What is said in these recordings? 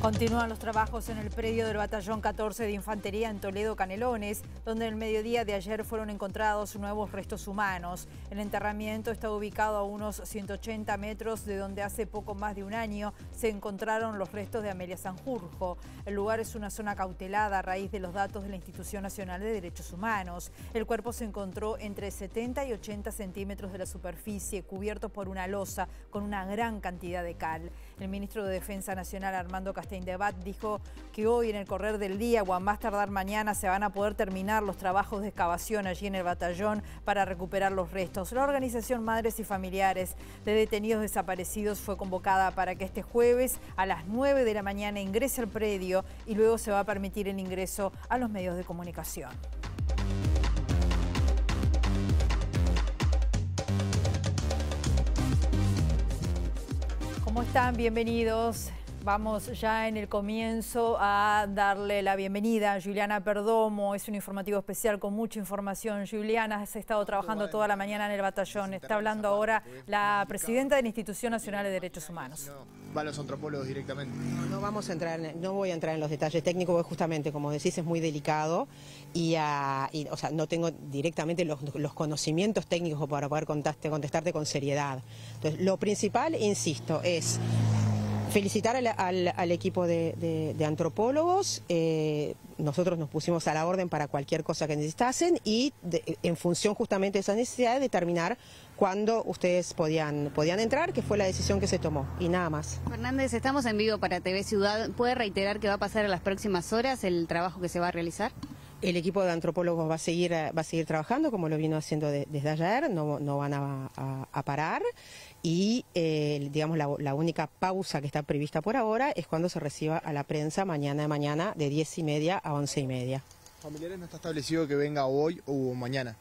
Continúan los trabajos en el predio del Batallón 14 de Infantería en Toledo, Canelones, donde el mediodía de ayer fueron encontrados nuevos restos humanos. El enterramiento está ubicado a unos 180 metros de donde hace poco más de un año se encontraron los restos de Amelia Sanjurjo. El lugar es una zona cautelada a raíz de los datos de la Institución Nacional de Derechos Humanos. El cuerpo se encontró entre 70 y 80 centímetros de la superficie, cubierto por una losa con una gran cantidad de cal. El ministro de Defensa Nacional, Armando debat dijo que hoy en el correr del día o a más tardar mañana se van a poder terminar los trabajos de excavación allí en el batallón para recuperar los restos. La organización Madres y Familiares de Detenidos Desaparecidos fue convocada para que este jueves a las 9 de la mañana ingrese al predio y luego se va a permitir el ingreso a los medios de comunicación. ¿cómo están? Bienvenidos. Vamos ya en el comienzo a darle la bienvenida a Juliana Perdomo. Es un informativo especial con mucha información. Juliana, has estado trabajando toda la mañana en el batallón. Está hablando ahora la presidenta de la Institución Nacional de Derechos Humanos. Va a los antropólogos directamente. No, vamos a entrar, no voy a entrar en los detalles técnicos, porque justamente, como decís, es muy delicado y, ah, no tengo directamente los, conocimientos técnicos para poder contestarte con seriedad. Entonces, lo principal, insisto, es Felicitar al, equipo de, antropólogos. Eh, nosotros nos pusimos a la orden para cualquier cosa que necesitasen y en función justamente de esa necesidad determinar cuándo ustedes podían, podían entrar, que fue la decisión que se tomó y nada más. Fernández, estamos en vivo para TV Ciudad. ¿Puede reiterar qué va a pasar en las próximas horas el trabajo que se va a realizar? El equipo de antropólogos va a seguir, va a seguir trabajando como lo vino haciendo desde ayer, no, no van a parar y eh, digamos la, única pausa que está prevista por ahora es cuando se reciba a la prensa mañana de mañana de 10 y media a 11 y media. ¿Familiares no está establecido que venga hoy o mañana?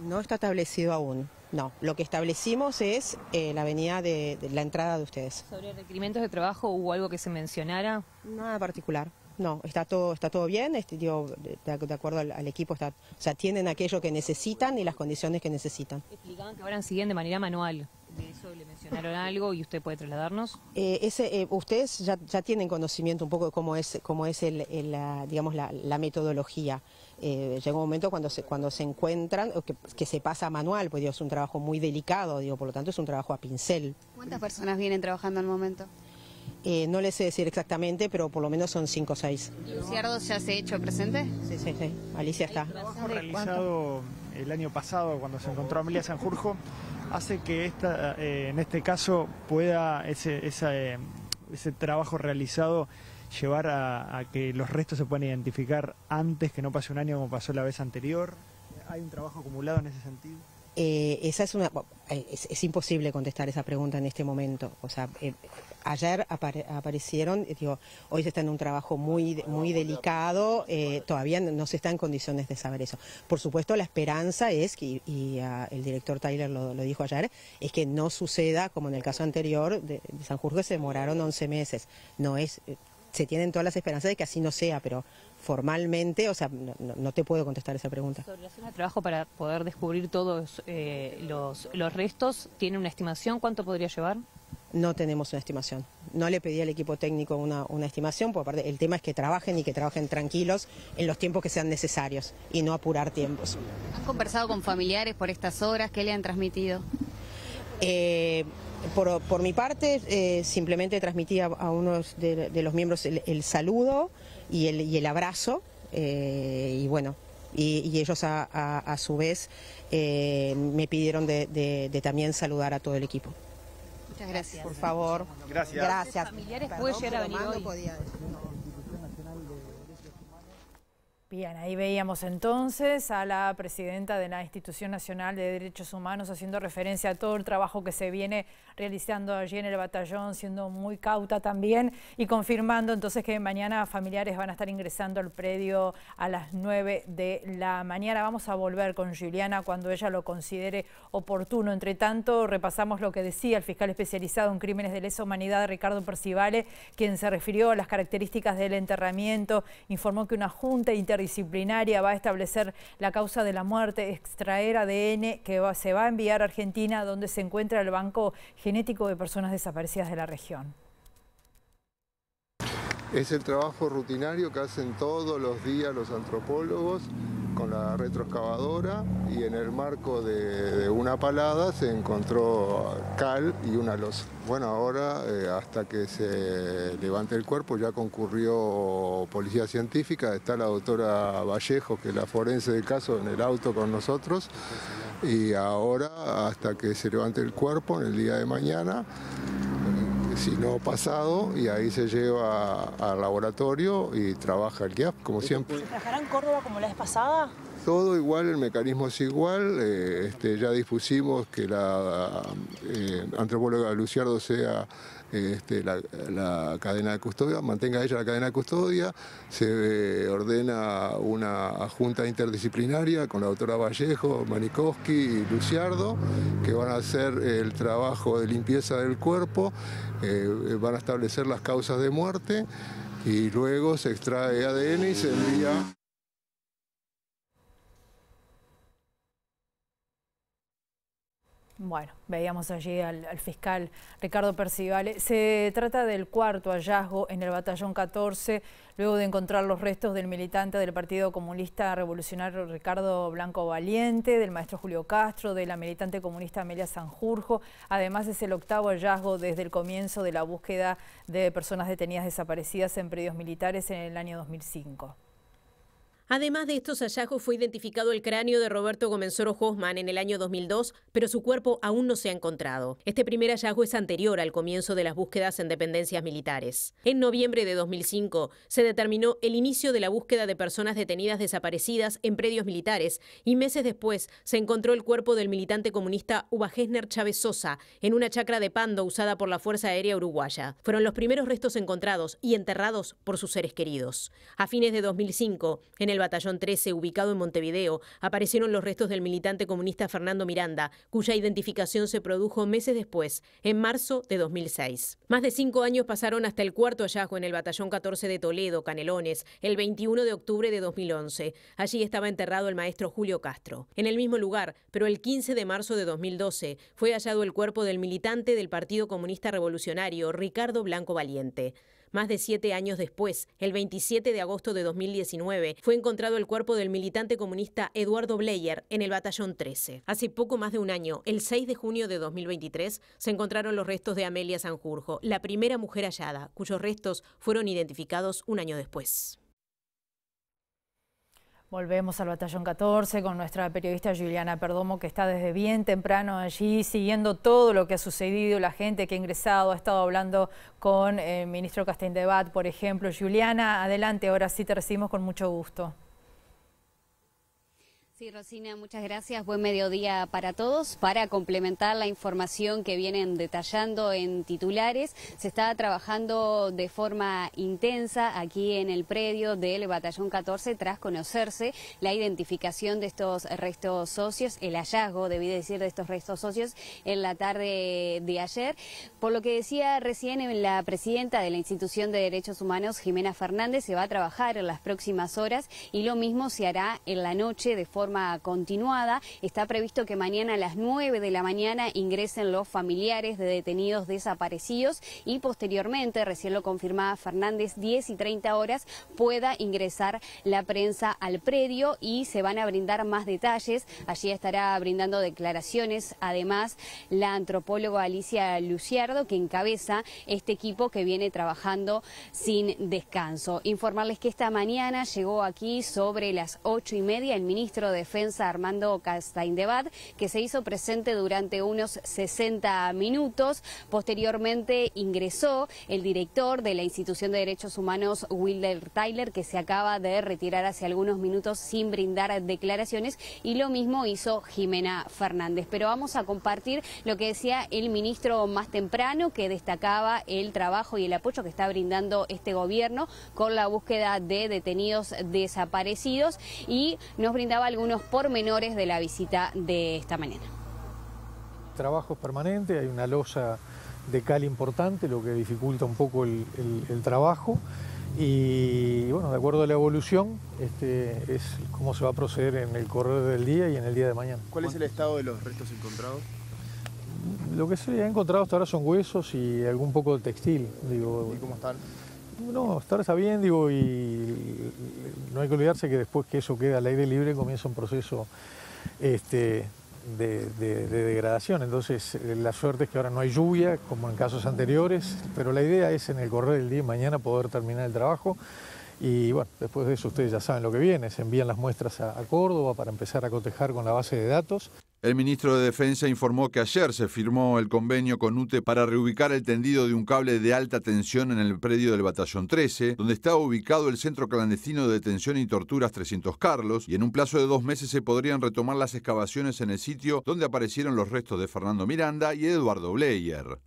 No está establecido aún, no. Lo que establecimos es eh, la avenida de, la entrada de ustedes. ¿Sobre requerimientos de trabajo hubo algo que se mencionara? Nada particular. No, está todo, está todo bien, este, de, acuerdo al, equipo, está, o sea, tienen aquello que necesitan y las condiciones que necesitan. Explicaban que ahora siguen de manera manual de eso le mencionaron algo y usted puede trasladarnos? Eh, eh, ustedes ya, tienen conocimiento un poco de cómo es, cómo es la, digamos, la, metodología. Eh, llega un momento cuando se, cuando se encuentran, que, se pasa manual, pues es un trabajo muy delicado, digo, por lo tanto es un trabajo a pincel. ¿Cuántas personas vienen trabajando al momento? no les sé decir exactamente, pero por lo menos son 5 o 6. ¿Luciardo ya se ha hecho presente? Sí, sí, sí. Alicia está. El trabajo realizado el año pasado cuando se encontró Amelia Sanjurjo hace que esta, eh, en este caso pueda ese, eh, ese trabajo realizado llevar a, que los restos se puedan identificar antes que no pase un año como pasó la vez anterior? ¿Hay un trabajo acumulado en ese sentido? Eh, esa es una es, imposible contestar esa pregunta en este momento. O sea, ayer aparecieron, digo, hoy está en un trabajo muy, muy delicado, eh, todavía no se está en condiciones de saber eso. Por supuesto, la esperanza es, que, y, ah, el director Tyler lo, dijo ayer, es que no suceda como en el caso anterior de, San Jorge se demoraron 11 meses. No es, eh, se tienen todas las esperanzas de que así no sea, pero formalmente, o sea, no, te puedo contestar esa pregunta. trabajo para poder descubrir todos eh, los, los restos, ¿tiene una estimación cuánto podría llevar? no tenemos una estimación. No le pedí al equipo técnico una, estimación, porque el tema es que trabajen y que trabajen tranquilos en los tiempos que sean necesarios y no apurar tiempos. ¿Han conversado con familiares por estas horas? ¿Qué le han transmitido? Eh, por, mi parte, eh, simplemente transmití a, uno de, los miembros el, saludo y el, abrazo. Eh, y bueno, y, ellos a, su vez me pidieron de también saludar a todo el equipo. Muchas gracias. Por favor. Gracias. Gracias. Familiares puede llegar a venir hoy? No podía. No. Bien, ahí veíamos entonces a la presidenta de la Institución Nacional de Derechos Humanos haciendo referencia a todo el trabajo que se viene realizando allí en el batallón, siendo muy cauta también y confirmando entonces que mañana familiares van a estar ingresando al predio a las 9 de la mañana. Vamos a volver con Juliana cuando ella lo considere oportuno. Entre tanto, repasamos lo que decía el fiscal especializado en crímenes de lesa humanidad, Ricardo Percivale, quien se refirió a las características del enterramiento, informó que una junta internacional disciplinaria va a establecer la causa de la muerte, extraer ADN que se va a enviar a Argentina, donde se encuentra el Banco Genético de Personas Desaparecidas de la región. Es el trabajo rutinario que hacen todos los días los antropólogos con la retroexcavadora y en el marco de, una palada se encontró cal y una losa. Bueno, ahora eh, hasta que se levante el cuerpo ya concurrió policía científica, está la doctora Vallejo, que es la forense del caso, en el auto con nosotros. Y ahora, hasta que se levante el cuerpo, en el día de mañana, sino pasado, y ahí se lleva al laboratorio y trabaja el GIAP, como siempre. en Córdoba como la vez pasada? Todo igual, el mecanismo es igual, eh, este, ya dispusimos que la eh, antropóloga Luciardo sea este, la, cadena de custodia, mantenga ella la cadena de custodia, se ordena una junta interdisciplinaria con la doctora Vallejo, Manikowski y Luciardo, que van a hacer el trabajo de limpieza del cuerpo, eh, van a establecer las causas de muerte y luego se extrae ADN y se envía. Bueno, veíamos allí al, fiscal Ricardo Percivale. Se trata del cuarto hallazgo en el batallón 14, luego de encontrar los restos del militante del Partido Comunista Revolucionario Ricardo Blanco Valiente, del maestro Julio Castro, de la militante comunista Amelia Sanjurjo. Además es el octavo hallazgo desde el comienzo de la búsqueda de personas detenidas desaparecidas en predios militares en el año 2005. Además de estos hallazgos, fue identificado el cráneo de Roberto Gomenzoro Hoffman en el año 2002, pero su cuerpo aún no se ha encontrado. Este primer hallazgo es anterior al comienzo de las búsquedas en dependencias militares. En noviembre de 2005 se determinó el inicio de la búsqueda de personas detenidas desaparecidas en predios militares y meses después se encontró el cuerpo del militante comunista Uba Gessner Chávez Sosa en una chacra de Pando usada por la Fuerza Aérea Uruguaya. Fueron los primeros restos encontrados y enterrados por sus seres queridos. A fines de 2005, en el batallón 13, ubicado en Montevideo, aparecieron los restos del militante comunista Fernando Miranda, cuya identificación se produjo meses después, en marzo de 2006. Más de cinco años pasaron hasta el cuarto hallazgo en el batallón 14 de Toledo, Canelones, el 21 de octubre de 2011. Allí estaba enterrado el maestro Julio Castro. En el mismo lugar, pero el 15 de marzo de 2012, fue hallado el cuerpo del militante del Partido Comunista Revolucionario, Ricardo Blanco Valiente más de siete años después, el 27 de agosto de 2019, fue encontrado el cuerpo del militante comunista Eduardo Bleyer en el batallón 13. Hace poco más de un año, el 6 de junio de 2023, se encontraron los restos de Amelia Sanjurjo, la primera mujer hallada, cuyos restos fueron identificados un año después. Volvemos al batallón 14 con nuestra periodista Juliana Perdomo, que está desde bien temprano allí siguiendo todo lo que ha sucedido, la gente que ha ingresado, ha estado hablando con el ministro Castelldebat, por ejemplo. Juliana, adelante, ahora sí te recibimos con mucho gusto. Sí, Rosina, muchas gracias. Buen mediodía para todos. Para complementar la información que vienen detallando en titulares, se está trabajando de forma intensa aquí en el predio del Batallón 14 tras conocerse la identificación de estos restos socios, el hallazgo, debí decir, de estos restos socios en la tarde de ayer. Por lo que decía recién la presidenta de la Institución de Derechos Humanos, Jimena Fernández, se va a trabajar en las próximas horas y lo mismo se hará en la noche de forma continuada. Está previsto que mañana a las nueve de la mañana ingresen los familiares de detenidos desaparecidos y posteriormente, recién lo confirmaba Fernández, diez y treinta horas pueda ingresar la prensa al predio y se van a brindar más detalles. Allí estará brindando declaraciones, además, la antropóloga Alicia Luciardo, que encabeza este equipo que viene trabajando sin descanso. Informarles que esta mañana llegó aquí sobre las ocho y media el ministro de defensa Armando Castaindebad, que se hizo presente durante unos 60 minutos. Posteriormente ingresó el director de la institución de derechos humanos, Wilder Tyler, que se acaba de retirar hace algunos minutos sin brindar declaraciones, y lo mismo hizo Jimena Fernández. Pero vamos a compartir lo que decía el ministro más temprano, que destacaba el trabajo y el apoyo que está brindando este gobierno con la búsqueda de detenidos desaparecidos y nos brindaba algunos pormenores de la visita de esta mañana. Trabajo permanente, hay una losa de cal importante, lo que dificulta un poco el, trabajo. Y bueno, de acuerdo a la evolución, este, es cómo se va a proceder en el correr del día y en el día de mañana. ¿Cuál es el estado de los restos encontrados? Lo que se ha encontrado hasta ahora son huesos y algún poco de textil. Digo, ¿Y cómo están? no, estar bien, digo, y no hay que olvidarse que después que eso queda al aire libre comienza un proceso este, de, degradación. Entonces, eh, la suerte es que ahora no hay lluvia, como en casos anteriores, pero la idea es en el correr del día mañana poder terminar el trabajo. Y bueno, después de eso ustedes ya saben lo que viene, se envían las muestras a, a Córdoba para empezar a cotejar con la base de datos. El ministro de Defensa informó que ayer se firmó el convenio con UTE para reubicar el tendido de un cable de alta tensión en el predio del Batallón 13, donde estaba ubicado el Centro Clandestino de Detención y Torturas 300 Carlos, y en un plazo de dos meses se podrían retomar las excavaciones en el sitio donde aparecieron los restos de Fernando Miranda y Eduardo Bleyer.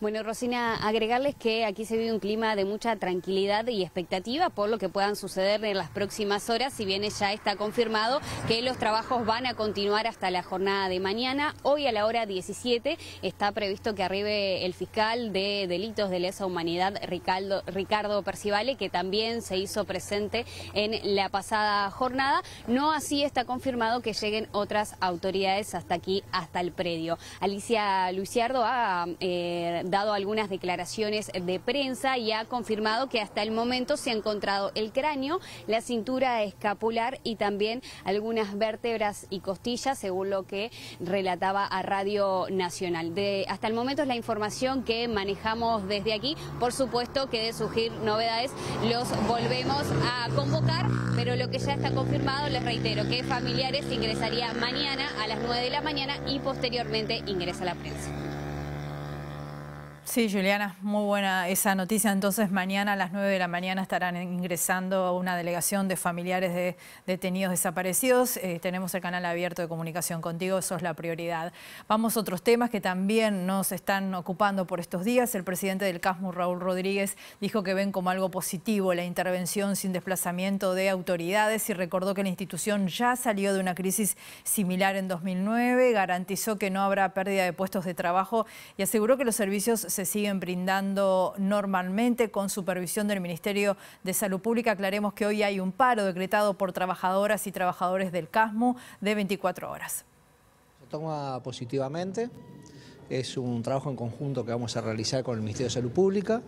Bueno, Rosina, agregarles que aquí se vive un clima de mucha tranquilidad y expectativa por lo que puedan suceder en las próximas horas, si bien ya está confirmado que los trabajos van a continuar hasta la jornada de mañana. Hoy a la hora 17 está previsto que arribe el fiscal de delitos de lesa humanidad, Ricardo, Ricardo Percivale, que también se hizo presente en la pasada jornada. No así está confirmado que lleguen otras autoridades hasta aquí, hasta el predio. Alicia Luciardo ha... Eh, dado algunas declaraciones de prensa y ha confirmado que hasta el momento se ha encontrado el cráneo, la cintura escapular y también algunas vértebras y costillas, según lo que relataba a Radio Nacional. De, hasta el momento es la información que manejamos desde aquí. Por supuesto que de surgir novedades los volvemos a convocar, pero lo que ya está confirmado, les reitero, que familiares ingresaría mañana a las 9 de la mañana y posteriormente ingresa la prensa. Sí, Juliana, muy buena esa noticia. Entonces, mañana a las 9 de la mañana estarán ingresando una delegación de familiares de detenidos desaparecidos. Eh, tenemos el canal abierto de comunicación contigo, eso es la prioridad. Vamos a otros temas que también nos están ocupando por estos días. El presidente del CASMU, Raúl Rodríguez, dijo que ven como algo positivo la intervención sin desplazamiento de autoridades y recordó que la institución ya salió de una crisis similar en 2009, garantizó que no habrá pérdida de puestos de trabajo y aseguró que los servicios se siguen brindando normalmente con supervisión del Ministerio de Salud Pública. Aclaremos que hoy hay un paro decretado por trabajadoras y trabajadores del CASMU de 24 horas. Se toma positivamente. Es un trabajo en conjunto que vamos a realizar con el Ministerio de Salud Pública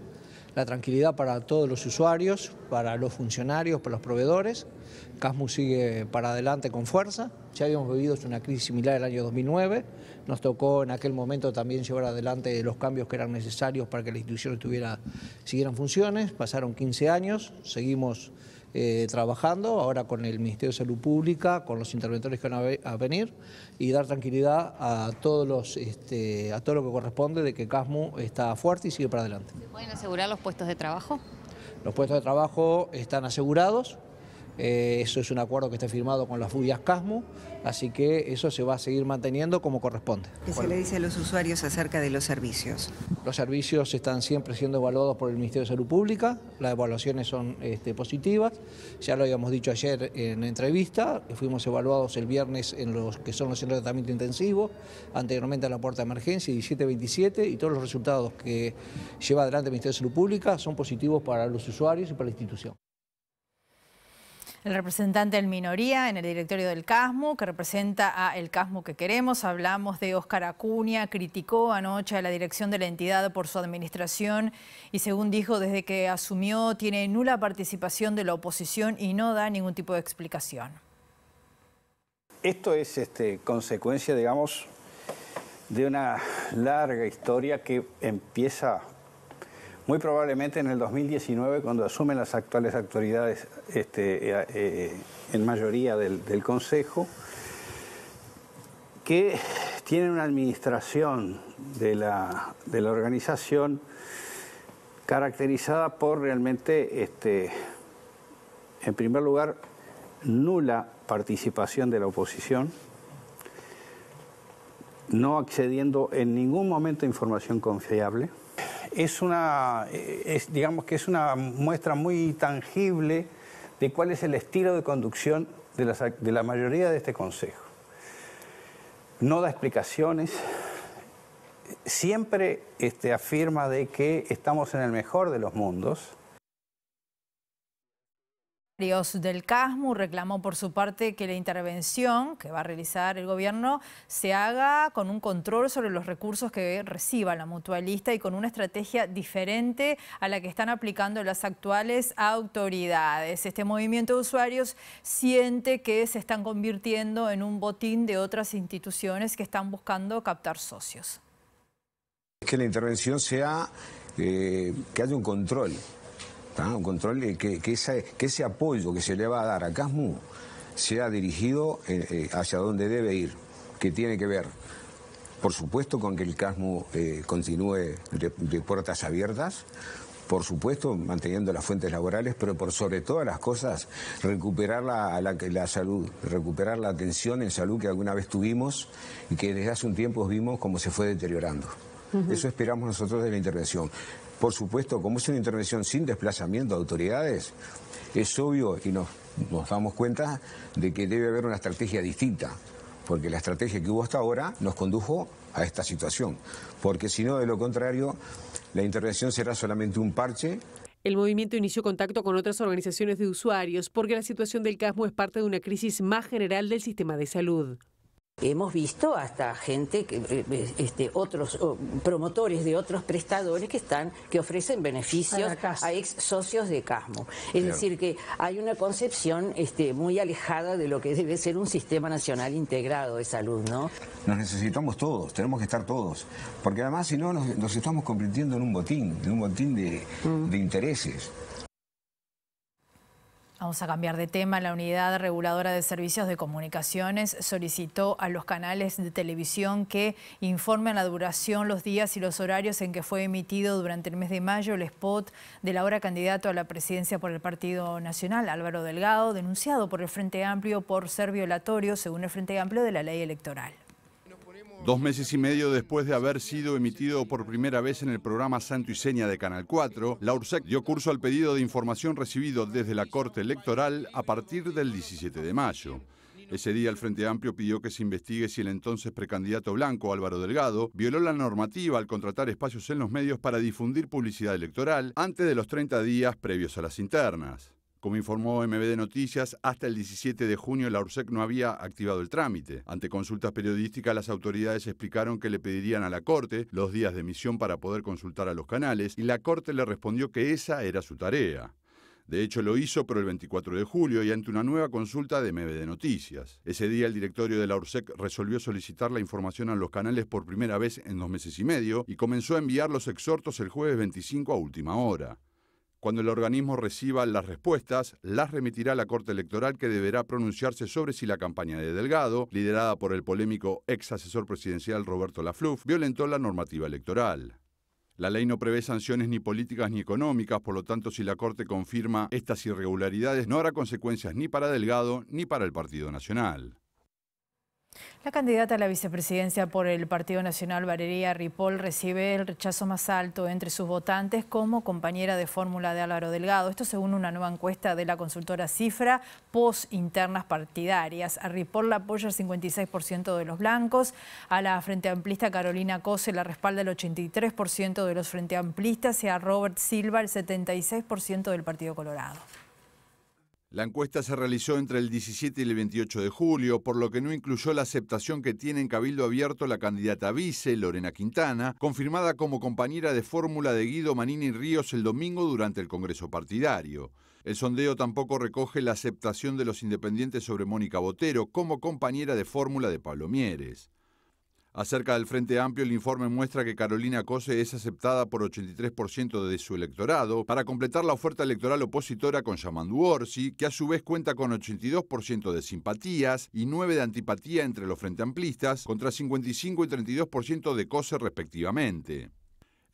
la tranquilidad para todos los usuarios, para los funcionarios, para los proveedores. CASMU sigue para adelante con fuerza. Ya habíamos vivido una crisis similar el año 2009. Nos tocó en aquel momento también llevar adelante los cambios que eran necesarios para que la institución siguiera siguieran funciones. Pasaron 15 años, seguimos eh, trabajando, ahora con el Ministerio de Salud Pública, con los interventores que van a, venir, y dar tranquilidad a todos los, este, a todo lo que corresponde de que CASMU está fuerte y sigue para adelante. ¿Se pueden asegurar los puestos de trabajo? Los puestos de trabajo están asegurados, eh, eso es un acuerdo que está firmado con las Fuyas casmu así que eso se va a seguir manteniendo como corresponde. ¿Qué se le dice a los usuarios acerca de los servicios? Los servicios están siempre siendo evaluados por el Ministerio de Salud Pública, las evaluaciones son este, positivas, ya lo habíamos dicho ayer en entrevista, fuimos evaluados el viernes en los que son los centros de tratamiento intensivo, anteriormente a la puerta de emergencia 1727 y todos los resultados que lleva adelante el Ministerio de Salud Pública son positivos para los usuarios y para la institución el representante del minoría en el directorio del CASMU, que representa a el CASMU que queremos. Hablamos de Óscar Acuña, criticó anoche a la dirección de la entidad por su administración y según dijo, desde que asumió tiene nula participación de la oposición y no da ningún tipo de explicación. Esto es este, consecuencia, digamos, de una larga historia que empieza muy probablemente en el 2019, cuando asumen las actuales autoridades este, eh, eh, en mayoría del, Consejo, que tienen una administración de la, organización caracterizada por realmente, este, en primer lugar, nula participación de la oposición, no accediendo en ningún momento a información confiable, es una, eh, digamos que es una muestra muy tangible de cuál es el estilo de conducción de, la mayoría de este Consejo. No da explicaciones, siempre este, afirma de que estamos en el mejor de los mundos, del Casmu reclamó por su parte que la intervención que va a realizar el gobierno se haga con un control sobre los recursos que reciba la mutualista y con una estrategia diferente a la que están aplicando las actuales autoridades. Este movimiento de usuarios siente que se están convirtiendo en un botín de otras instituciones que están buscando captar socios. Que la intervención sea eh, que haya un control un control eh, que, ese apoyo que se le va a dar a CASMU sea dirigido eh, eh, hacia donde debe ir, que tiene que ver, por supuesto, con que el CASMU continúe de, puertas abiertas, por supuesto, manteniendo las fuentes laborales, pero por sobre todas las cosas, recuperar la, salud, recuperar la atención en salud que alguna vez tuvimos y que desde hace un tiempo vimos cómo se fue deteriorando. Eso esperamos nosotros de la intervención. Por supuesto, como es una intervención sin desplazamiento de autoridades, es obvio y nos, damos cuenta de que debe haber una estrategia distinta, porque la estrategia que hubo hasta ahora nos condujo a esta situación, porque si no, de lo contrario, la intervención será solamente un parche el movimiento inició contacto con otras organizaciones de usuarios porque la situación del casmo es parte de una crisis más general del sistema de salud hemos visto hasta gente, eh, eh, este, otros promotores de otros prestadores que están, que ofrecen beneficios a, ex socios de Casmo. Es decir, que hay una concepción este, muy alejada de lo que debe ser un sistema nacional integrado de salud, ¿no? Nos necesitamos todos, tenemos que estar todos, porque además si no nos, estamos convirtiendo en un botín, en un botín de mm. intereses. Vamos a cambiar de tema. La Unidad Reguladora de Servicios de Comunicaciones solicitó a los canales de televisión que informen la duración, los días y los horarios en que fue emitido durante el mes de mayo el spot la hora candidato a la presidencia por el Partido Nacional, Álvaro Delgado, denunciado por el Frente Amplio por ser violatorio, según el Frente Amplio, de la ley electoral. Dos meses y medio después de haber sido emitido por primera vez en el programa Santo y Seña de Canal 4, la URSEC dio curso al pedido de información recibido desde la Corte Electoral a partir del 17 de mayo. Ese día el Frente Amplio pidió que se investigue si el entonces precandidato blanco Álvaro Delgado violó la normativa al contratar espacios en los medios para difundir publicidad electoral antes de los 30 días previos a las internas. Como informó MBD Noticias, hasta el 17 de junio la URSEC no había activado el trámite. Ante consultas periodísticas, las autoridades explicaron que le pedirían a la Corte los días de emisión para poder consultar a los canales y la Corte le respondió que esa era su tarea. De hecho, lo hizo, pero el 24 de julio y ante una nueva consulta de MB de Noticias. Ese día, el directorio de la URSEC resolvió solicitar la información a los canales por primera vez en dos meses y medio y comenzó a enviar los exhortos el jueves 25 a última hora. Cuando el organismo reciba las respuestas, las remitirá a la Corte Electoral que deberá pronunciarse sobre si la campaña de Delgado, liderada por el polémico ex asesor presidencial Roberto Lafluf, violentó la normativa electoral. La ley no prevé sanciones ni políticas ni económicas, por lo tanto, si la Corte confirma estas irregularidades, no habrá consecuencias ni para Delgado ni para el Partido Nacional. La candidata a la vicepresidencia por el Partido Nacional, Valeria Ripoll, recibe el rechazo más alto entre sus votantes como compañera de fórmula de Álvaro Delgado. Esto según una nueva encuesta de la consultora Cifra, post internas partidarias. A Ripoll la apoya el 56% de los blancos, a la Frente Amplista Carolina Cose la respalda el 83% de los Frente Amplistas y a Robert Silva el 76% del Partido Colorado. La encuesta se realizó entre el 17 y el 28 de julio, por lo que no incluyó la aceptación que tiene en Cabildo Abierto la candidata vice, Lorena Quintana, confirmada como compañera de fórmula de Guido Manini Ríos el domingo durante el Congreso Partidario. El sondeo tampoco recoge la aceptación de los independientes sobre Mónica Botero como compañera de fórmula de Pablo Mieres. Acerca del Frente Amplio, el informe muestra que Carolina Cose es aceptada por 83% de su electorado para completar la oferta electoral opositora con Yamandu Orsi, que a su vez cuenta con 82% de simpatías y 9 de antipatía entre los Frente Amplistas, contra 55 y 32% de Cose respectivamente.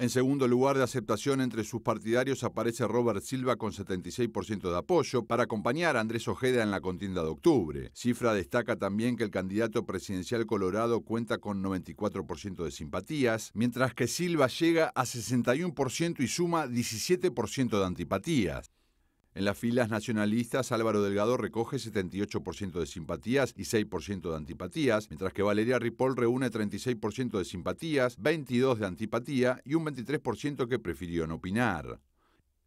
En segundo lugar de aceptación entre sus partidarios aparece Robert Silva con 76% de apoyo para acompañar a Andrés Ojeda en la contienda de octubre. Cifra destaca también que el candidato presidencial colorado cuenta con 94% de simpatías, mientras que Silva llega a 61% y suma 17% de antipatías. En las filas nacionalistas, Álvaro Delgado recoge 78% de simpatías y 6% de antipatías, mientras que Valeria Ripoll reúne 36% de simpatías, 22% de antipatía y un 23% que prefirió no opinar.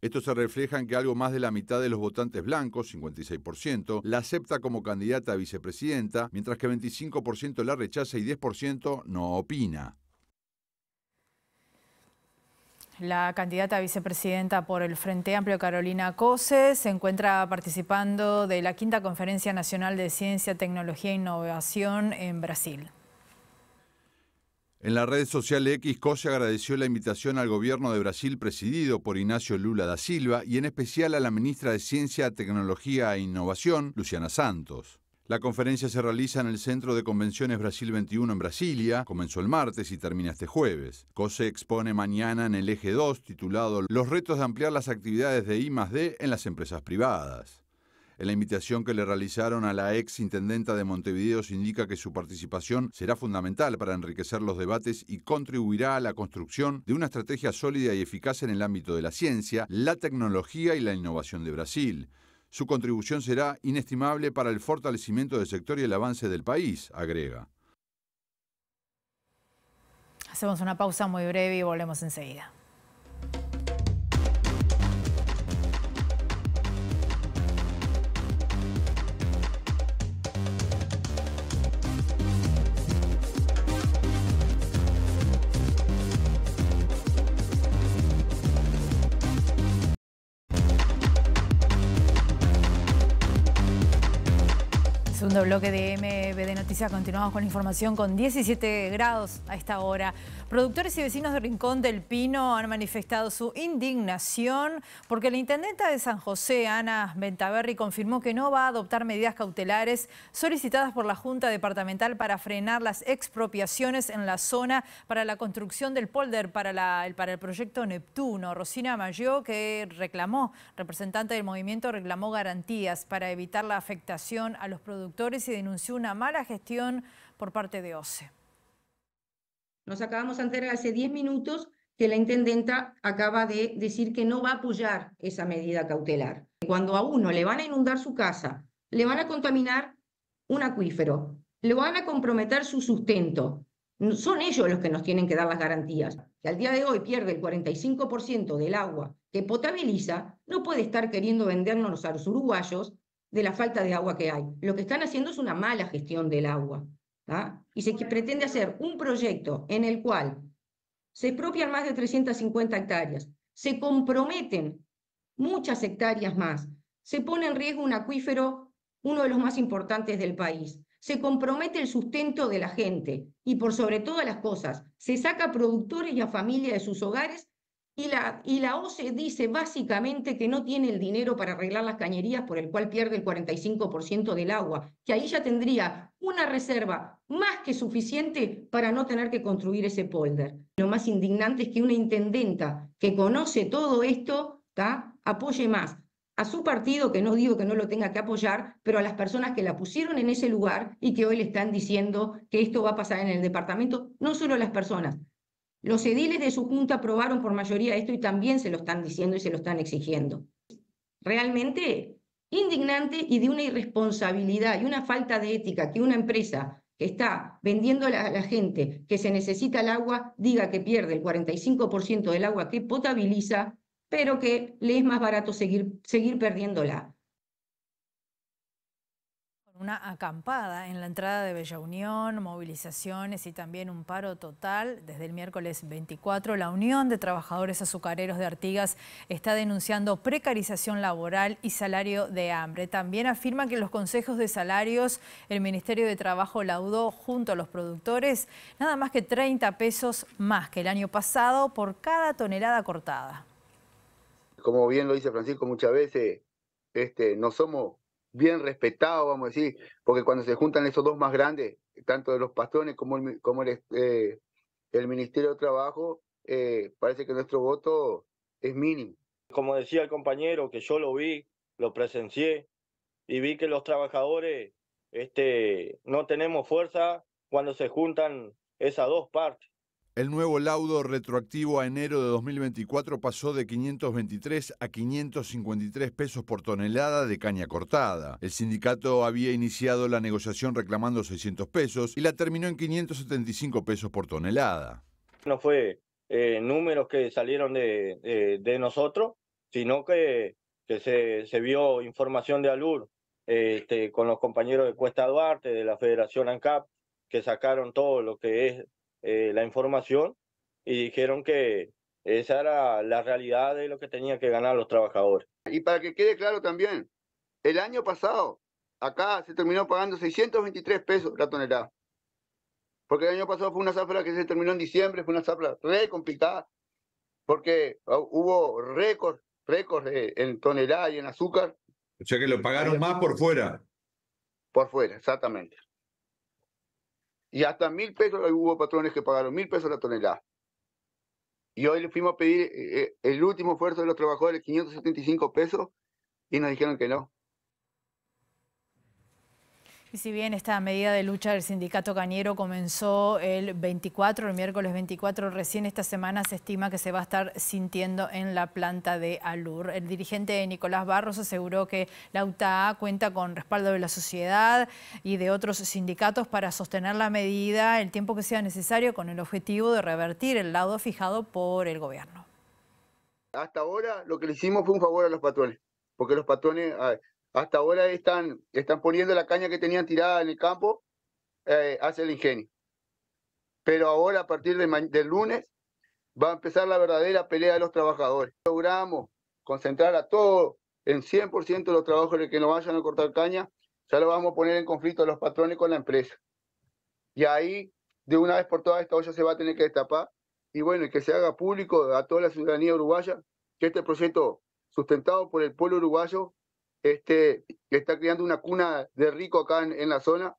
Esto se refleja en que algo más de la mitad de los votantes blancos, 56%, la acepta como candidata a vicepresidenta, mientras que 25% la rechaza y 10% no opina la candidata a vicepresidenta por el Frente Amplio, Carolina Cose, se encuentra participando de la quinta Conferencia Nacional de Ciencia, Tecnología e Innovación en Brasil. En la red social X, Cose agradeció la invitación al gobierno de Brasil presidido por Ignacio Lula da Silva y en especial a la ministra de Ciencia, Tecnología e Innovación, Luciana Santos. La conferencia se realiza en el Centro de Convenciones Brasil 21 en Brasilia, comenzó el martes y termina este jueves. COSE expone mañana en el eje 2 titulado Los retos de ampliar las actividades de I+D en las empresas privadas. En la invitación que le realizaron a la ex intendenta de Montevideo se indica que su participación será fundamental para enriquecer los debates y contribuirá a la construcción de una estrategia sólida y eficaz en el ámbito de la ciencia, la tecnología y la innovación de Brasil. Su contribución será inestimable para el fortalecimiento del sector y el avance del país, agrega. Hacemos una pausa muy breve y volvemos enseguida. bloque de MBD Noticias continuamos con información con 17 grados a esta hora. Productores y vecinos de Rincón del Pino han manifestado su indignación porque la intendenta de San José, Ana Bentaberri, confirmó que no va a adoptar medidas cautelares solicitadas por la Junta Departamental para frenar las expropiaciones en la zona para la construcción del polder para, la, para el proyecto Neptuno. Rosina Mayó, que reclamó, representante del movimiento, reclamó garantías para evitar la afectación a los productores se denunció una mala gestión por parte de OCE. Nos acabamos de enterar hace 10 minutos que la intendenta acaba de decir que no va a apoyar esa medida cautelar. Cuando a uno le van a inundar su casa, le van a contaminar un acuífero, le van a comprometer su sustento. Son ellos los que nos tienen que dar las garantías. Que al día de hoy pierde el 45% del agua que potabiliza, no puede estar queriendo vendernos a los uruguayos de la falta de agua que hay. Lo que están haciendo es una mala gestión del agua. Y se pretende hacer un proyecto en el cual se expropian más de 350 hectáreas, se comprometen muchas hectáreas más, se pone en riesgo un acuífero, uno de los más importantes del país, se compromete el sustento de la gente y por sobre todas las cosas, se saca a productores y a familias de sus hogares y la, y OCE dice básicamente que no tiene el dinero para arreglar las cañerías, por el cual pierde el 45% del agua, que ahí ya tendría una reserva más que suficiente para no tener que construir ese polder. Lo más indignante es que una intendenta que conoce todo esto apoye más a su partido, que no digo que no lo tenga que apoyar, pero a las personas que la pusieron en ese lugar y que hoy le están diciendo que esto va a pasar en el departamento, no solo las personas, los ediles de su junta aprobaron por mayoría esto y también se lo están diciendo y se lo están exigiendo. Realmente indignante y de una irresponsabilidad y una falta de ética que una empresa que está vendiendo a la, gente que se necesita el agua diga que pierde el 45% del agua que potabiliza, pero que le es más barato seguir, seguir perdiéndola una acampada en la entrada de Bella Unión, movilizaciones y también un paro total. Desde el miércoles 24, la Unión de Trabajadores Azucareros de Artigas está denunciando precarización laboral y salario de hambre. También afirma que los consejos de salarios, el Ministerio de Trabajo laudó junto a los productores nada más que 30 pesos más que el año pasado por cada tonelada cortada. Como bien lo dice Francisco muchas veces, este, no somos bien respetado, vamos a decir, porque cuando se juntan esos dos más grandes, tanto de los patrones como el, como el, eh, el Ministerio de Trabajo, eh, parece que nuestro voto es mínimo. Como decía el compañero, que yo lo vi, lo presencié y vi que los trabajadores este, no tenemos fuerza cuando se juntan esas dos partes. El nuevo laudo retroactivo a enero de 2024 pasó de 523 a 553 pesos por tonelada de caña cortada. El sindicato había iniciado la negociación reclamando 600 pesos y la terminó en 575 pesos por tonelada. No fue eh, números que salieron de, nosotros, sino que, que se, se, vio información de ALUR este, con los compañeros de Cuesta Duarte, de la Federación ANCAP, que sacaron todo lo que es eh, la información y dijeron que esa era la realidad de lo que tenían que ganar los trabajadores. Y para que quede claro también, el año pasado acá se terminó pagando 623 pesos la tonelada. Porque el año pasado fue una zafra que se terminó en diciembre, fue una zafra re complicada, porque hubo récord, récord eh, en tonelada y en azúcar. O sea que lo pagaron más por fuera. Por fuera, exactamente y hasta mil pesos hubo patrones que pagaron mil pesos la tonelada. Y hoy le fuimos a pedir eh, eh, el último esfuerzo de los trabajadores, 575 pesos, y nos dijeron que no. Y si bien esta medida de lucha del sindicato cañero comenzó el 24, el miércoles 24, recién esta semana se estima que se va a estar sintiendo en la planta de Alur. El dirigente Nicolás Barros aseguró que la UTA cuenta con respaldo de la sociedad y de otros sindicatos para sostener la medida el tiempo que sea necesario con el objetivo de revertir el lado fijado por el gobierno. Hasta ahora lo que le hicimos fue un favor a los patrones, porque los patrones... Hasta ahora están, están poniendo la caña que tenían tirada en el campo eh, hacia el ingenio. Pero ahora, a partir del lunes, va a empezar la verdadera pelea de los trabajadores. Logramos concentrar a todos en 100% los trabajadores que no vayan a cortar caña, ya lo vamos a poner en conflicto a los patrones con la empresa. Y ahí, de una vez por todas, esta olla se va a tener que destapar. Y bueno, y que se haga público a toda la ciudadanía uruguaya que este proyecto sustentado por el pueblo uruguayo este, está creando una cuna de rico acá en, la zona,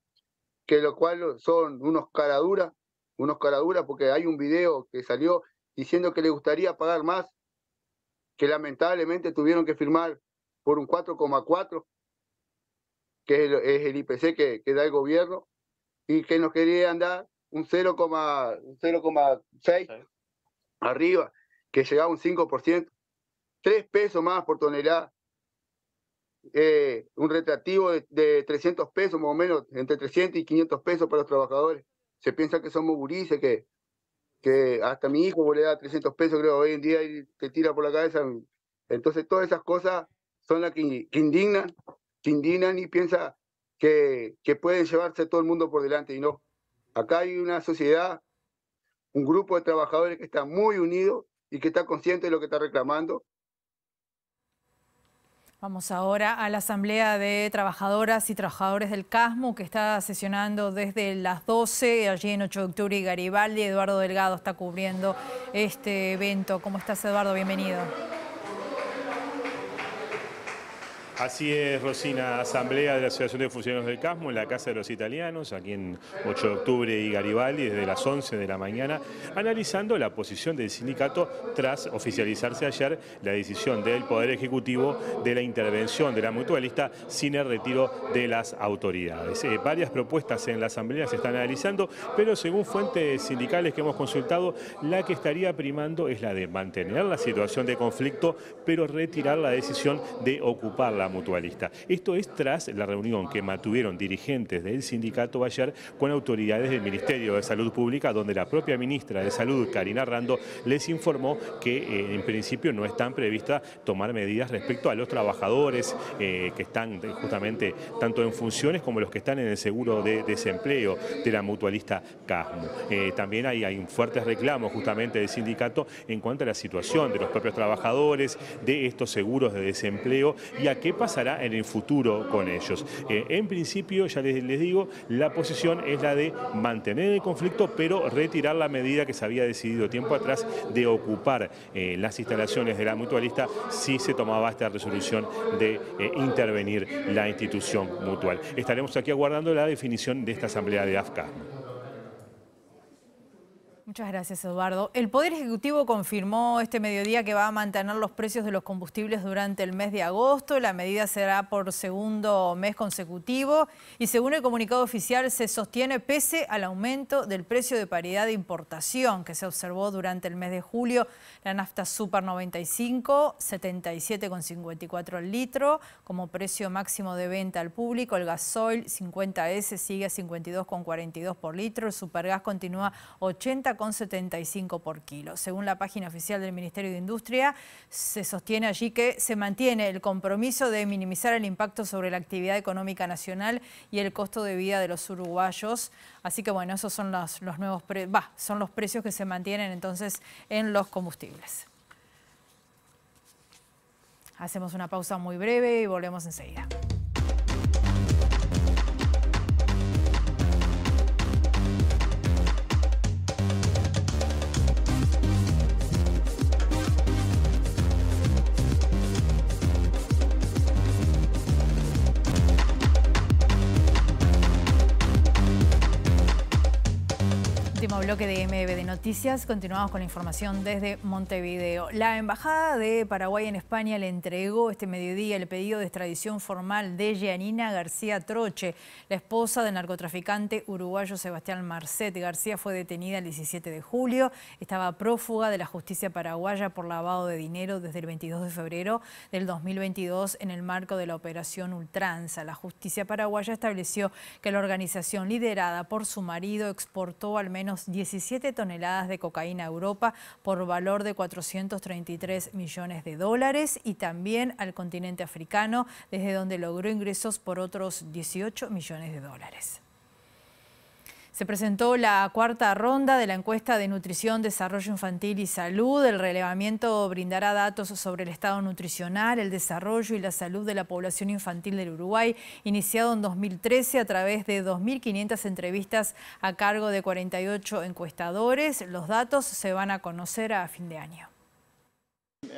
que lo cual son unos caraduras, unos caraduras, porque hay un video que salió diciendo que le gustaría pagar más, que lamentablemente tuvieron que firmar por un 4,4, que es el, IPC que, que, da el gobierno, y que nos querían dar un 0,6 arriba, que llegaba un 5%, 3 pesos más por tonelada. Eh, un retractivo de, 300 pesos, más o menos, entre 300 y 500 pesos para los trabajadores. Se piensa que somos gurises, que, que hasta mi hijo le da 300 pesos, creo, hoy en día y te tira por la cabeza. Entonces, todas esas cosas son las que, indignan, y piensa que, que pueden llevarse todo el mundo por delante y no. Acá hay una sociedad, un grupo de trabajadores que está muy unido y que está consciente de lo que está reclamando Vamos ahora a la Asamblea de Trabajadoras y Trabajadores del CASMU, que está sesionando desde las 12, allí en 8 de octubre, y Garibaldi. Eduardo Delgado está cubriendo este evento. ¿Cómo estás, Eduardo? Bienvenido. Así es, Rosina, Asamblea de la Asociación de Funcionarios del CASMO en la Casa de los Italianos, aquí en 8 de octubre y Garibaldi, desde las 11 de la mañana, analizando la posición del sindicato tras oficializarse ayer la decisión del Poder Ejecutivo de la intervención de la mutualista sin el retiro de las autoridades. Eh, varias propuestas en la Asamblea se están analizando, pero según fuentes sindicales que hemos consultado, la que estaría primando es la de mantener la situación de conflicto, pero retirar la decisión de ocuparla mutualista. Esto es tras la reunión que mantuvieron dirigentes del sindicato Bayer con autoridades del Ministerio de Salud Pública, donde la propia ministra de Salud, Karina Rando, les informó que eh, en principio no están previstas tomar medidas respecto a los trabajadores eh, que están eh, justamente tanto en funciones como los que están en el seguro de desempleo de la mutualista CASMU. también hay, hay fuertes reclamos justamente del sindicato en cuanto a la situación de los propios trabajadores, de estos seguros de desempleo y a qué pasará en el futuro con ellos. Eh, en principio, ya les, digo, la posición es la de mantener el conflicto, pero retirar la medida que se había decidido tiempo atrás de ocupar eh, las instalaciones de la mutualista si se tomaba esta resolución de eh, intervenir la institución mutual. Estaremos aquí aguardando la definición de esta asamblea de AFCA. Muchas gracias, Eduardo. El Poder Ejecutivo confirmó este mediodía que va a mantener los precios de los combustibles durante el mes de agosto. La medida será por segundo mes consecutivo y según el comunicado oficial se sostiene pese al aumento del precio de paridad de importación que se observó durante el mes de julio. La nafta Super 95, 77,54 el litro como precio máximo de venta al público. El gasoil 50S sigue a 52,42 por litro. El supergas continúa 80 con 75 por kilo. Según la página oficial del Ministerio de Industria, se sostiene allí que se mantiene el compromiso de minimizar el impacto sobre la actividad económica nacional y el costo de vida de los uruguayos. Así que bueno, esos son los, nuevos son los precios que se mantienen entonces en los combustibles. Hacemos una pausa muy breve y volvemos enseguida. bloque de Noticias continuamos con la información desde Montevideo. La Embajada de Paraguay en España le entregó este mediodía el pedido de extradición formal de Gianina García Troche, la esposa del narcotraficante uruguayo Sebastián Marcet. García fue detenida el 17 de julio, estaba prófuga de la justicia paraguaya por lavado de dinero desde el 22 de febrero del 2022 en el marco de la operación Ultranza. La justicia paraguaya estableció que la organización liderada por su marido exportó al menos 10 17 toneladas de cocaína a Europa por valor de 433 millones de dólares y también al continente africano, desde donde logró ingresos por otros 18 millones de dólares. Se presentó la cuarta ronda de la encuesta de nutrición, desarrollo infantil y salud. El relevamiento brindará datos sobre el estado nutricional, el desarrollo y la salud de la población infantil del Uruguay, iniciado en 2013 a través de 2.500 entrevistas a cargo de 48 encuestadores. Los datos se van a conocer a fin de año.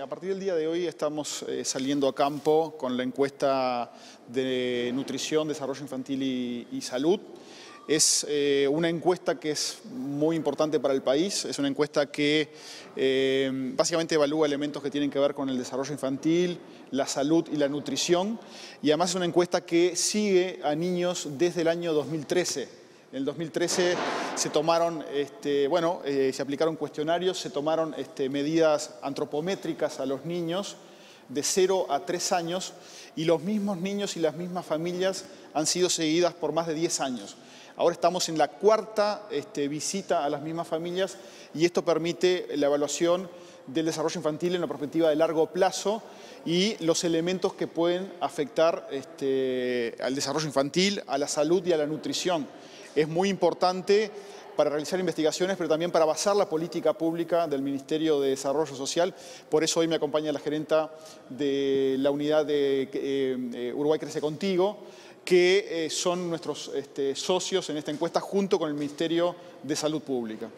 A partir del día de hoy estamos eh, saliendo a campo con la encuesta de nutrición, desarrollo infantil y salud. Es eh, una encuesta que es muy importante para el país, es una encuesta que eh, básicamente evalúa elementos que tienen que ver con el desarrollo infantil, la salud y la nutrición, y además es una encuesta que sigue a niños desde el año 2013. En el 2013 se tomaron, este, bueno, eh, se aplicaron cuestionarios, se tomaron este, medidas antropométricas a los niños de 0 a 3 años y los mismos niños y las mismas familias han sido seguidas por más de 10 años. Ahora estamos en la cuarta este, visita a las mismas familias y esto permite la evaluación del desarrollo infantil en la perspectiva de largo plazo y los elementos que pueden afectar este, al desarrollo infantil, a la salud y a la nutrición. Es muy importante para realizar investigaciones, pero también para basar la política pública del Ministerio de Desarrollo Social. Por eso hoy me acompaña la gerenta de la unidad de eh, eh, Uruguay Crece Contigo, que eh, son nuestros este, socios en esta encuesta junto con el Ministerio de Salud Pública.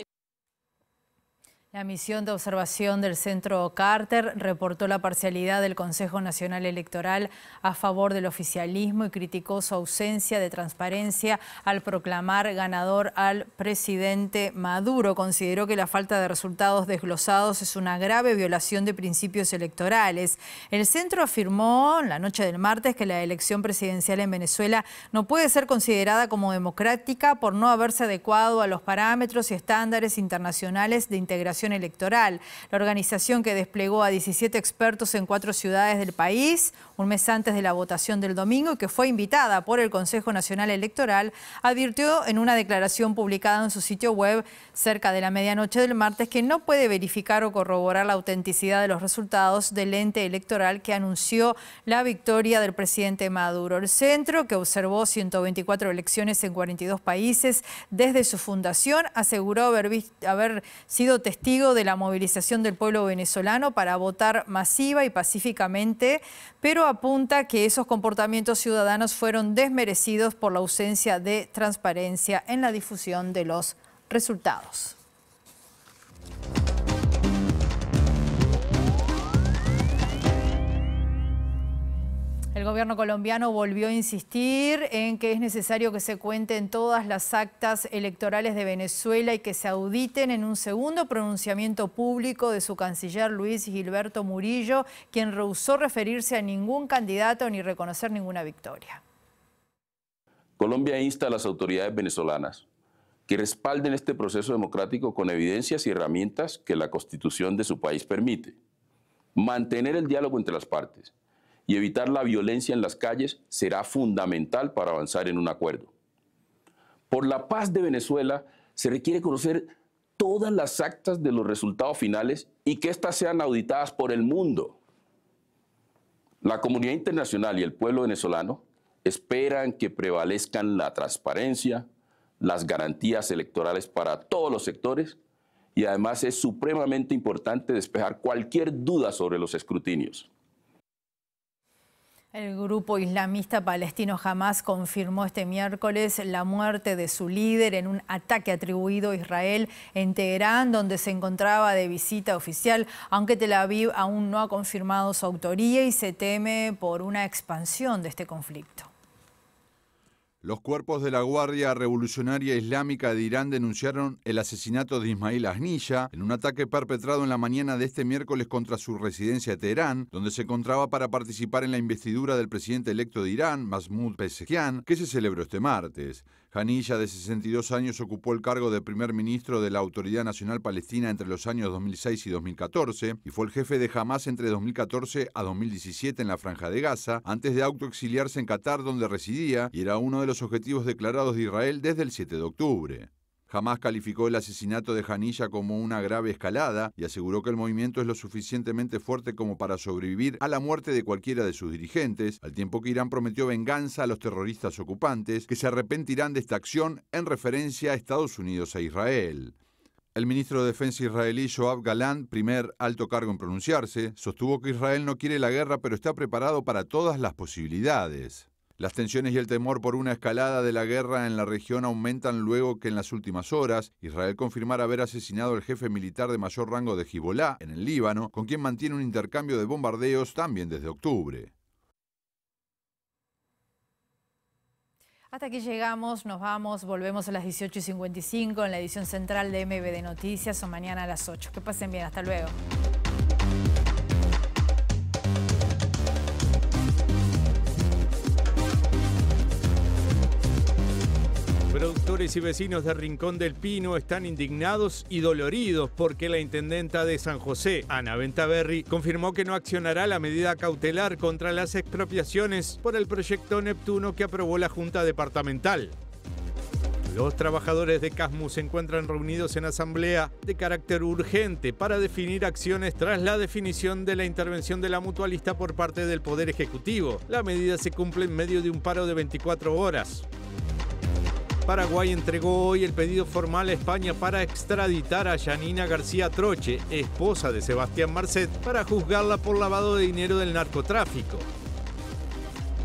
La misión de observación del Centro Carter reportó la parcialidad del Consejo Nacional Electoral a favor del oficialismo y criticó su ausencia de transparencia al proclamar ganador al presidente Maduro. Consideró que la falta de resultados desglosados es una grave violación de principios electorales. El centro afirmó la noche del martes que la elección presidencial en Venezuela no puede ser considerada como democrática por no haberse adecuado a los parámetros y estándares internacionales de integración Electoral. La organización que desplegó a 17 expertos en cuatro ciudades del país, un mes antes de la votación del domingo y que fue invitada por el Consejo Nacional Electoral, advirtió en una declaración publicada en su sitio web cerca de la medianoche del martes que no puede verificar o corroborar la autenticidad de los resultados del ente electoral que anunció la victoria del presidente Maduro. El centro, que observó 124 elecciones en 42 países desde su fundación, aseguró haber, haber sido testigo de la movilización del pueblo venezolano para votar masiva y pacíficamente, pero apunta que esos comportamientos ciudadanos fueron desmerecidos por la ausencia de transparencia en la difusión de los resultados. El gobierno colombiano volvió a insistir en que es necesario que se cuenten todas las actas electorales de Venezuela y que se auditen en un segundo pronunciamiento público de su canciller Luis Gilberto Murillo, quien rehusó referirse a ningún candidato ni reconocer ninguna victoria. Colombia insta a las autoridades venezolanas que respalden este proceso democrático con evidencias y herramientas que la constitución de su país permite. Mantener el diálogo entre las partes y evitar la violencia en las calles será fundamental para avanzar en un acuerdo. Por la paz de Venezuela se requiere conocer todas las actas de los resultados finales y que éstas sean auditadas por el mundo. La comunidad internacional y el pueblo venezolano esperan que prevalezcan la transparencia, las garantías electorales para todos los sectores y además es supremamente importante despejar cualquier duda sobre los escrutinios. El grupo islamista palestino Hamas confirmó este miércoles la muerte de su líder en un ataque atribuido a Israel en Teherán, donde se encontraba de visita oficial, aunque Tel Aviv aún no ha confirmado su autoría y se teme por una expansión de este conflicto. Los cuerpos de la Guardia Revolucionaria Islámica de Irán denunciaron el asesinato de Ismail Asnilla en un ataque perpetrado en la mañana de este miércoles contra su residencia de Teherán, donde se encontraba para participar en la investidura del presidente electo de Irán, Mahmoud Pesekian, que se celebró este martes. Janilla, de 62 años, ocupó el cargo de primer ministro de la Autoridad Nacional Palestina entre los años 2006 y 2014 y fue el jefe de Hamas entre 2014 a 2017 en la Franja de Gaza, antes de autoexiliarse en Qatar donde residía y era uno de los objetivos declarados de Israel desde el 7 de octubre. Jamás calificó el asesinato de Hanilla como una grave escalada y aseguró que el movimiento es lo suficientemente fuerte como para sobrevivir a la muerte de cualquiera de sus dirigentes, al tiempo que Irán prometió venganza a los terroristas ocupantes, que se arrepentirán de esta acción en referencia a Estados Unidos e Israel. El ministro de Defensa israelí Joab Galán, primer alto cargo en pronunciarse, sostuvo que Israel no quiere la guerra pero está preparado para todas las posibilidades. Las tensiones y el temor por una escalada de la guerra en la región aumentan luego que en las últimas horas Israel confirmara haber asesinado al jefe militar de mayor rango de Jibolá, en el Líbano, con quien mantiene un intercambio de bombardeos también desde octubre. Hasta aquí llegamos, nos vamos, volvemos a las 18.55 en la edición central de MBD Noticias o mañana a las 8. Que pasen bien, hasta luego. Productores y vecinos de Rincón del Pino están indignados y doloridos porque la intendenta de San José, Ana Ventaverri, confirmó que no accionará la medida cautelar contra las expropiaciones por el proyecto Neptuno que aprobó la Junta Departamental. Los trabajadores de CASMU se encuentran reunidos en asamblea de carácter urgente para definir acciones tras la definición de la intervención de la mutualista por parte del Poder Ejecutivo. La medida se cumple en medio de un paro de 24 horas. Paraguay entregó hoy el pedido formal a España para extraditar a Yanina García Troche, esposa de Sebastián Marcet, para juzgarla por lavado de dinero del narcotráfico.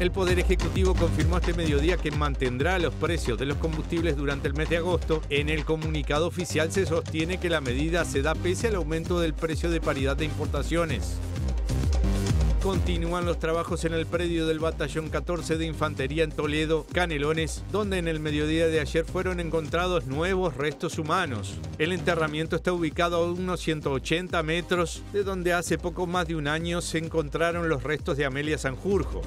El Poder Ejecutivo confirmó este mediodía que mantendrá los precios de los combustibles durante el mes de agosto. En el comunicado oficial se sostiene que la medida se da pese al aumento del precio de paridad de importaciones. Continúan los trabajos en el predio del Batallón 14 de Infantería en Toledo, Canelones, donde en el mediodía de ayer fueron encontrados nuevos restos humanos. El enterramiento está ubicado a unos 180 metros de donde hace poco más de un año se encontraron los restos de Amelia Sanjurjo.